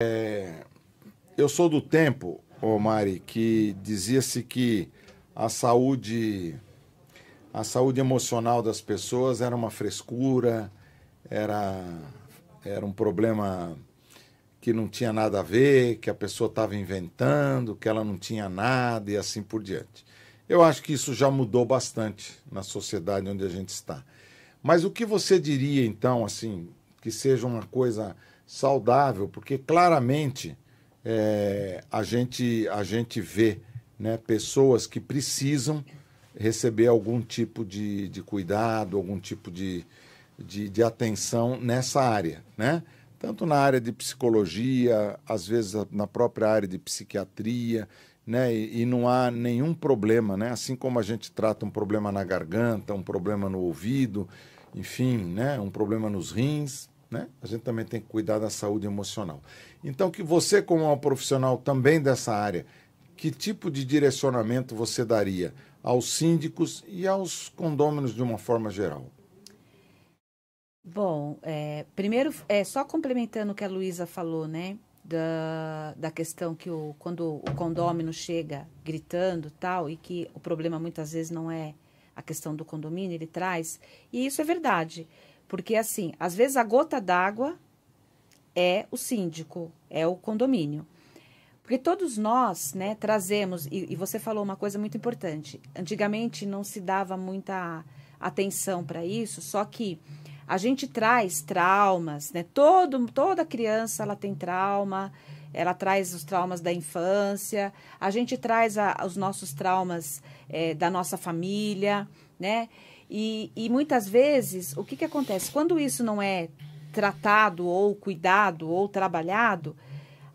É, eu sou do tempo, ô Mari, que dizia-se que a saúde, a saúde emocional das pessoas era uma frescura, era, era um problema que não tinha nada a ver, que a pessoa estava inventando, que ela não tinha nada e assim por diante. Eu acho que isso já mudou bastante na sociedade onde a gente está. Mas o que você diria então, assim, que seja uma coisa saudável, porque claramente é, a, gente, a gente vê né, pessoas que precisam receber algum tipo de, de cuidado, algum tipo de, de, de, atenção nessa área, né? Tanto na área de psicologia, às vezes na própria área de psiquiatria, né? E, e não há nenhum problema, né? Assim como a gente trata um problema na garganta, um problema no ouvido, enfim, né? Um problema nos rins, né? A gente também tem que cuidar da saúde emocional. Então, que você, como um profissional também dessa área, que tipo de direcionamento você daria aos síndicos e aos condôminos de uma forma geral? Bom, é, primeiro, é, só complementando o que a Luísa falou, né? Da, da questão que o, quando o condômino chega gritando tal, e que o problema muitas vezes não é a questão do condomínio, ele traz. E isso é verdade. Porque, assim, às vezes a gota d'água é o síndico, é o condomínio. Porque todos nós, né, trazemos, e, e você falou uma coisa muito importante. Antigamente não se dava muita atenção para isso, só que a gente traz traumas, né? Todo, toda criança ela tem trauma, ela traz os traumas da infância, a gente traz a, os nossos traumas é, da nossa família, né? E, e muitas vezes, o que, que acontece? Quando isso não é tratado ou cuidado ou trabalhado,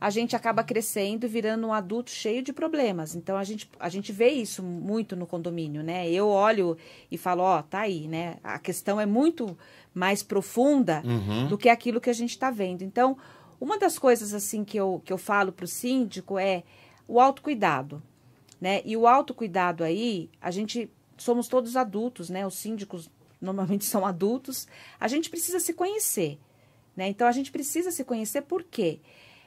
a gente acaba crescendo e virando um adulto cheio de problemas. Então a gente, a gente vê isso muito no condomínio, né? Eu olho e falo, ó, oh, tá aí, né? A questão é muito mais profunda uhum. do que aquilo que a gente está vendo. Então, uma das coisas assim que eu, que eu falo para o síndico é o autocuidado. Né? E o autocuidado aí, a gente somos todos adultos, né? Os síndicos normalmente são adultos. A gente precisa se conhecer, né? Então a gente precisa se conhecer por quê?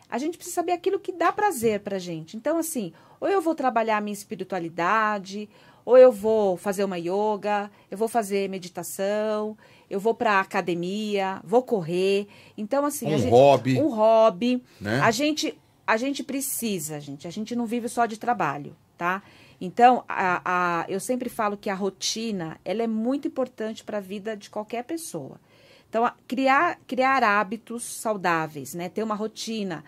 A gente precisa saber aquilo que dá prazer pra gente. Então assim, ou eu vou trabalhar a minha espiritualidade, ou eu vou fazer uma yoga, eu vou fazer meditação, eu vou para academia, vou correr. Então assim, um gente, hobby, um hobby. Né? A gente a gente precisa, gente. A gente não vive só de trabalho, tá? Então, a, a, eu sempre falo que a rotina ela é muito importante para a vida de qualquer pessoa. Então, a, criar, criar hábitos saudáveis, né? Ter uma rotina.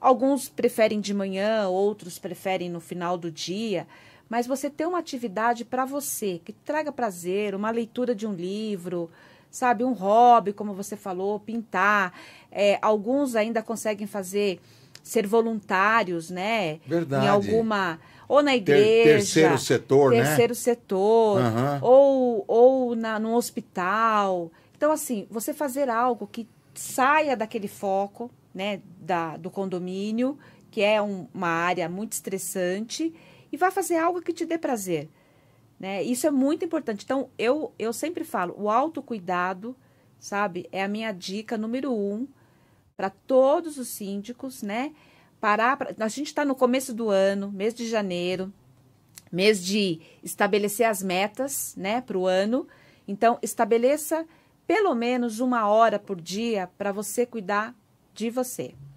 Alguns preferem de manhã, outros preferem no final do dia. Mas você ter uma atividade para você, que traga prazer, uma leitura de um livro, sabe? Um hobby, como você falou, pintar. É, alguns ainda conseguem fazer ser voluntários, né? Verdade. Em alguma ou na igreja, terceiro setor, né? terceiro né? setor, uhum. ou ou na no hospital. Então assim, você fazer algo que saia daquele foco, né, da, do condomínio, que é um, uma área muito estressante, e vai fazer algo que te dê prazer. Né? Isso é muito importante. Então, eu, eu sempre falo, o autocuidado, sabe, é a minha dica número um para todos os síndicos, né? Parar, pra, a gente está no começo do ano, mês de janeiro, mês de estabelecer as metas, né, para o ano. Então, estabeleça pelo menos uma hora por dia para você cuidar de você.